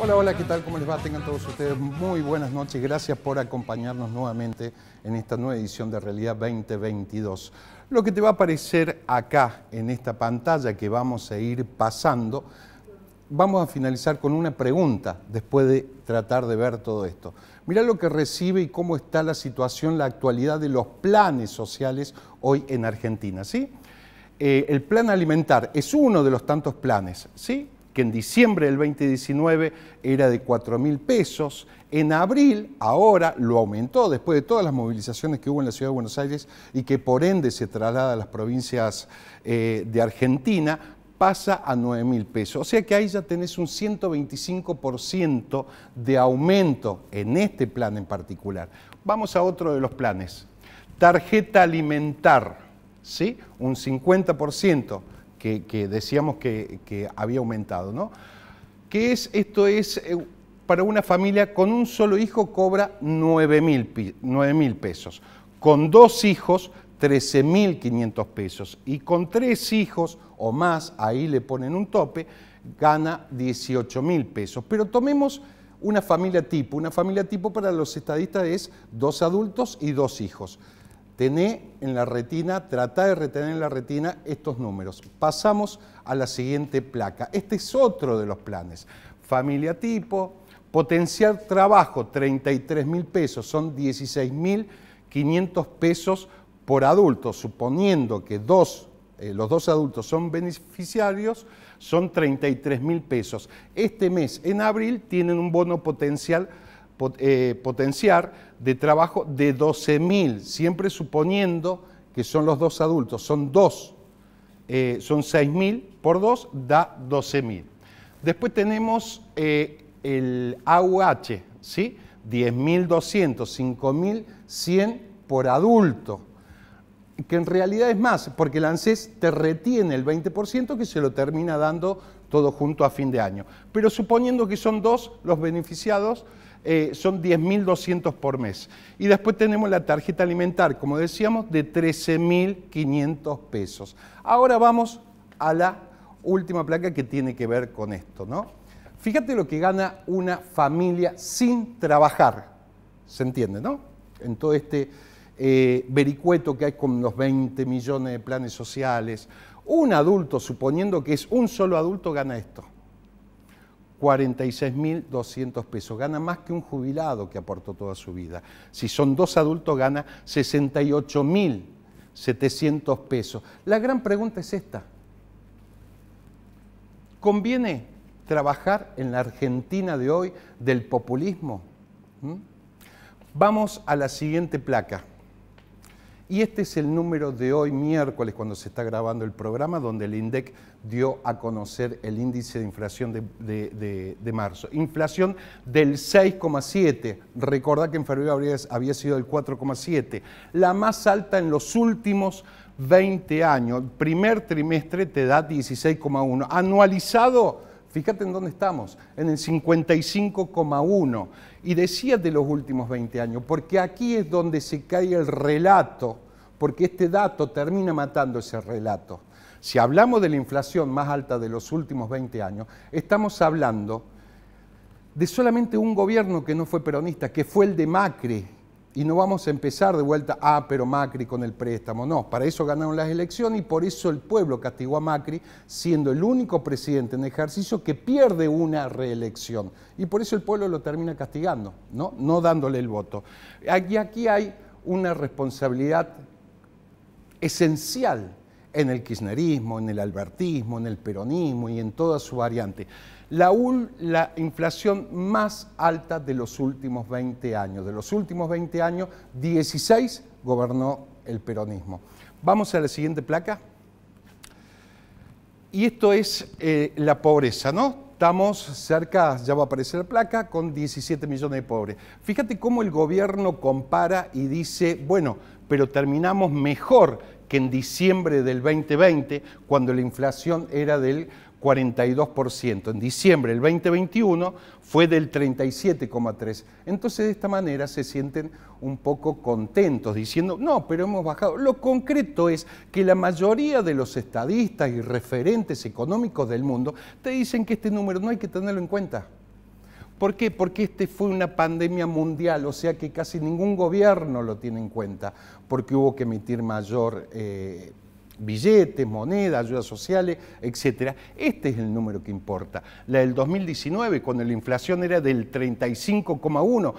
Hola, hola, ¿qué tal? ¿Cómo les va? Tengan todos ustedes muy buenas noches. Gracias por acompañarnos nuevamente en esta nueva edición de Realidad 2022. Lo que te va a aparecer acá en esta pantalla que vamos a ir pasando, vamos a finalizar con una pregunta después de tratar de ver todo esto. Mirá lo que recibe y cómo está la situación, la actualidad de los planes sociales hoy en Argentina, ¿sí? Eh, el plan alimentar es uno de los tantos planes, ¿sí? que en diciembre del 2019 era de 4 mil pesos. En abril, ahora lo aumentó después de todas las movilizaciones que hubo en la ciudad de Buenos Aires y que por ende se traslada a las provincias eh, de Argentina, pasa a 9 mil pesos. O sea que ahí ya tenés un 125% de aumento en este plan en particular. Vamos a otro de los planes. Tarjeta alimentar, ¿sí? Un 50% que, decíamos que, había aumentado, ¿no? Que es, esto es, eh, para una familia con un solo hijo cobra 9 mil pesos, con dos hijos 13.500 pesos y con tres hijos o más, ahí le ponen un tope, gana mil pesos. Pero tomemos una familia tipo, una familia tipo para los estadistas es dos adultos y dos hijos. Tené en la retina, trata de retener en la retina estos números. Pasamos a la siguiente placa. Este es otro de los planes. Familia tipo, potencial trabajo, 33 mil pesos, son 16 mil 500 pesos por adulto, suponiendo que dos, eh, los dos adultos son beneficiarios, son 33 mil pesos. Este mes, en abril, tienen un bono potencial eh, potenciar de trabajo de 12.000, siempre suponiendo que son los dos adultos, son dos, eh, son 6.000 por dos, da 12.000. Después tenemos eh, el AUH, ¿sí? 10.200, 5.100 por adulto, que en realidad es más, porque el ANSES te retiene el 20% que se lo termina dando todo junto a fin de año. Pero suponiendo que son dos los beneficiados, eh, son 10.200 por mes. Y después tenemos la tarjeta alimentar, como decíamos, de 13.500 pesos. Ahora vamos a la última placa que tiene que ver con esto, ¿no? Fíjate lo que gana una familia sin trabajar. ¿Se entiende, no? En todo este eh, vericueto que hay con los 20 millones de planes sociales. Un adulto, suponiendo que es un solo adulto, gana esto. 46.200 pesos. Gana más que un jubilado que aportó toda su vida. Si son dos adultos, gana 68.700 pesos. La gran pregunta es esta. ¿Conviene trabajar en la Argentina de hoy del populismo? ¿Mm? Vamos a la siguiente placa. Y este es el número de hoy, miércoles, cuando se está grabando el programa, donde el INDEC dio a conocer el índice de inflación de, marzo. Inflación del 6,7. Recordad que en febrero había, había sido del 4,7. La más alta en los últimos 20 años. primer trimestre te da 16,1. Anualizado Fíjate en dónde estamos, en el 55,1. Y decía de los últimos 20 años, porque aquí es donde se cae el relato, porque este dato termina matando ese relato. Si hablamos de la inflación más alta de los últimos 20 años, estamos hablando de solamente un gobierno que no fue peronista, que fue el de Macri, y no vamos a empezar de vuelta, ah, pero Macri con el préstamo. No, para eso ganaron las elecciones y por eso el pueblo castigó a Macri, siendo el único presidente en ejercicio que pierde una reelección. Y por eso el pueblo lo termina castigando, ¿no? No dándole el voto. aquí hay una responsabilidad esencial en el kirchnerismo, en el albertismo, en el peronismo y en toda su variante la, inflación más alta de los últimos 20 años. De los últimos 20 años, 16 gobernó el peronismo. Vamos a la siguiente placa. Y esto es eh, la pobreza, ¿no? Estamos cerca, ya va a aparecer la placa, con 17 millones de pobres. Fíjate cómo el gobierno compara y dice, bueno, pero terminamos mejor que en diciembre del 2020, cuando la inflación era del 42%. En diciembre del 2021 fue del 37,3%. Entonces de esta manera se sienten un poco contentos diciendo, no, pero hemos bajado. Lo concreto es que la mayoría de los estadistas y referentes económicos del mundo te dicen que este número no hay que tenerlo en cuenta. ¿Por qué? Porque este fue una pandemia mundial, o sea que casi ningún gobierno lo tiene en cuenta, porque hubo que emitir mayor... Eh, billetes, monedas, ayudas sociales, etc. Este es el número que importa. La del 2019, cuando la inflación era del 35,1,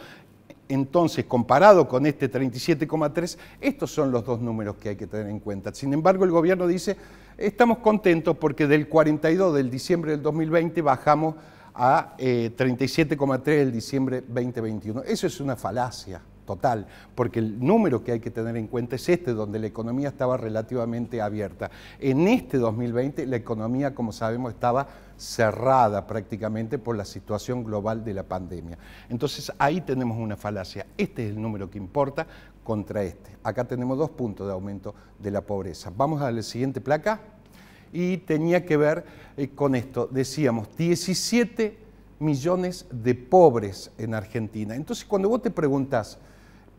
entonces comparado con este 37,3, estos son los dos números que hay que tener en cuenta. Sin embargo, el gobierno dice, estamos contentos porque del 42 del diciembre del 2020 bajamos a 37,3 eh, del diciembre 2021. Eso es una falacia total, porque el número que hay que tener en cuenta es este, donde la economía estaba relativamente abierta. En este 2020 la economía, como sabemos, estaba cerrada prácticamente por la situación global de la pandemia. Entonces ahí tenemos una falacia. Este es el número que importa contra este. Acá tenemos dos puntos de aumento de la pobreza. Vamos a la siguiente placa. Y tenía que ver eh, con esto. Decíamos 17 millones de pobres en Argentina. Entonces cuando vos te preguntás,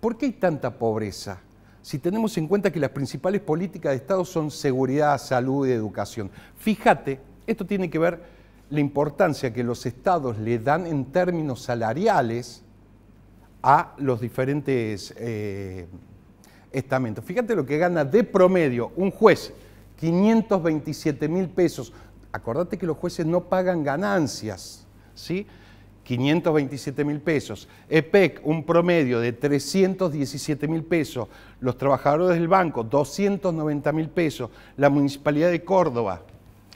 ¿Por qué hay tanta pobreza? Si tenemos en cuenta que las principales políticas de Estado son seguridad, salud y educación. Fíjate, esto tiene que ver la importancia que los estados le dan en términos salariales a los diferentes eh, estamentos. Fíjate lo que gana de promedio un juez, 527 mil pesos. Acordate que los jueces no pagan ganancias, ¿sí? 527 mil pesos. EPEC, un promedio de 317 mil pesos. Los trabajadores del banco, 290 mil pesos. La Municipalidad de Córdoba,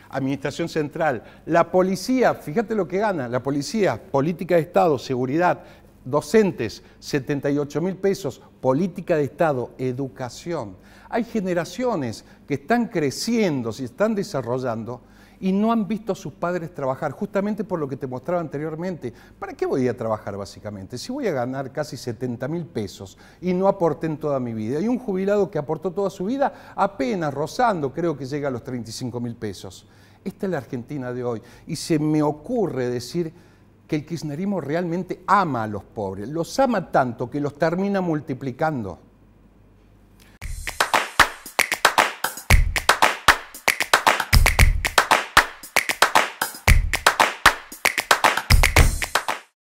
Administración Central. La policía, fíjate lo que gana, la policía, política de Estado, seguridad, docentes, 78 mil pesos, política de Estado, educación. Hay generaciones que están creciendo, se están desarrollando y no han visto a sus padres trabajar, justamente por lo que te mostraba anteriormente. ¿Para qué voy a trabajar básicamente? Si voy a ganar casi 70 mil pesos y no aporté en toda mi vida. hay un jubilado que aportó toda su vida, apenas rozando, creo que llega a los 35 mil pesos. Esta es la Argentina de hoy. Y se me ocurre decir que el kirchnerismo realmente ama a los pobres, los ama tanto que los termina multiplicando.